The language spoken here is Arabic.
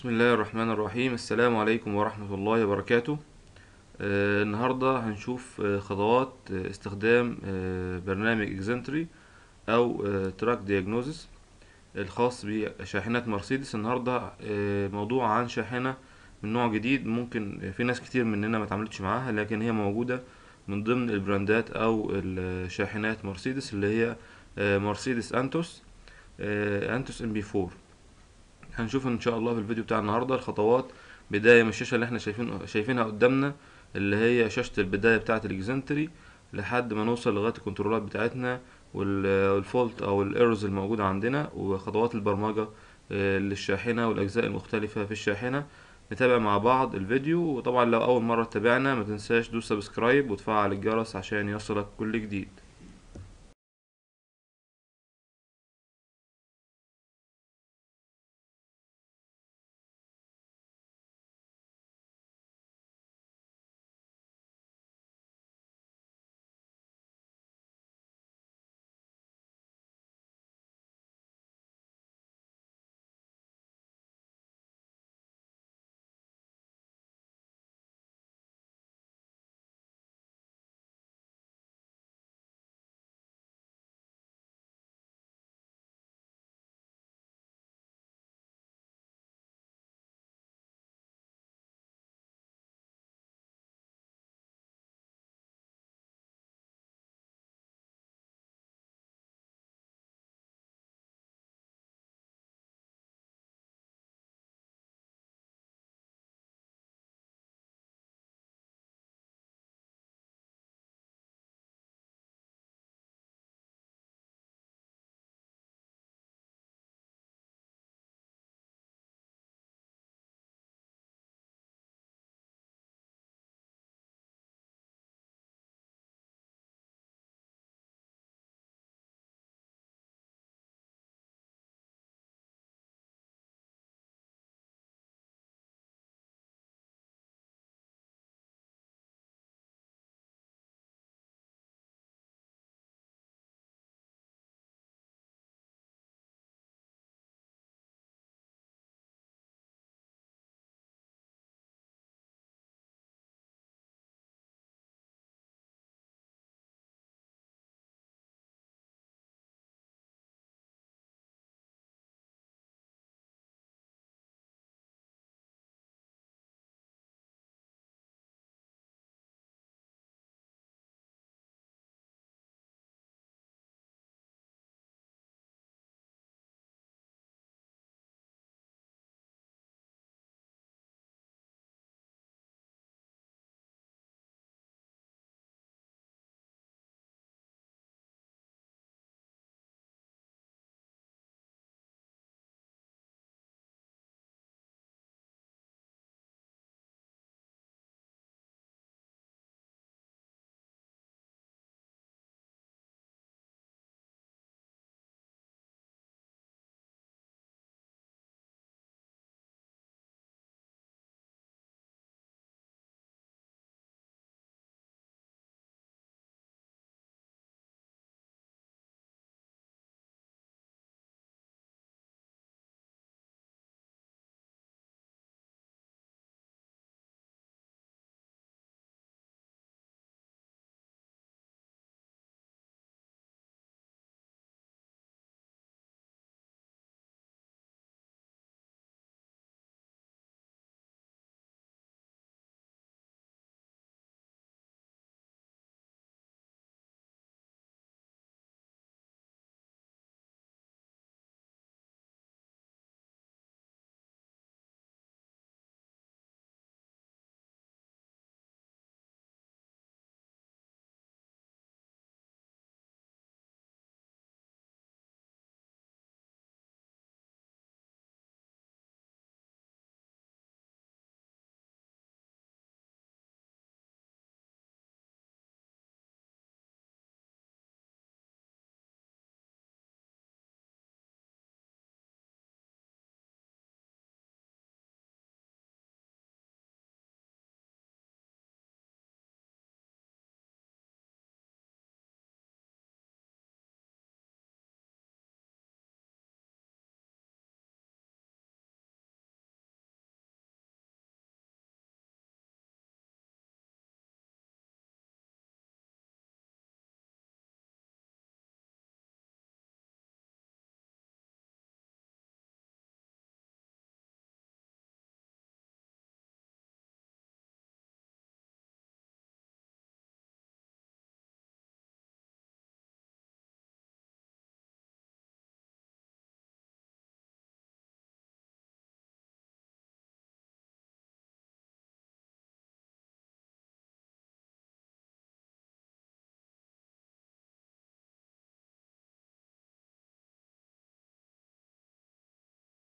بسم الله الرحمن الرحيم السلام عليكم ورحمة الله وبركاته آه، النهاردة هنشوف آه، خطوات آه، استخدام برنامج اكزنتري او تراك دياجنوزس الخاص بشاحنات مرسيدس النهاردة موضوع عن شاحنة من نوع جديد ممكن في ناس كتير مننا ما تعملتش معاها لكن هي موجودة من ضمن البراندات او الشاحنات مرسيدس اللي هي مرسيدس انتوس انتوس ام بي 4 هنشوف ان شاء الله في الفيديو بتاع النهارده الخطوات بدايه من الشاشه اللي احنا شايفين شايفينها قدامنا اللي هي شاشه البدايه بتاعه الاكزنتري لحد ما نوصل لغايه الكنترولات بتاعتنا والفولت او الايرز الموجوده عندنا وخطوات البرمجه آه، للشاحنه والاجزاء المختلفه في الشاحنه نتابع مع بعض الفيديو وطبعا لو اول مره تتابعنا ما تنساش دوس سبسكرايب وتفعل الجرس عشان يصلك كل جديد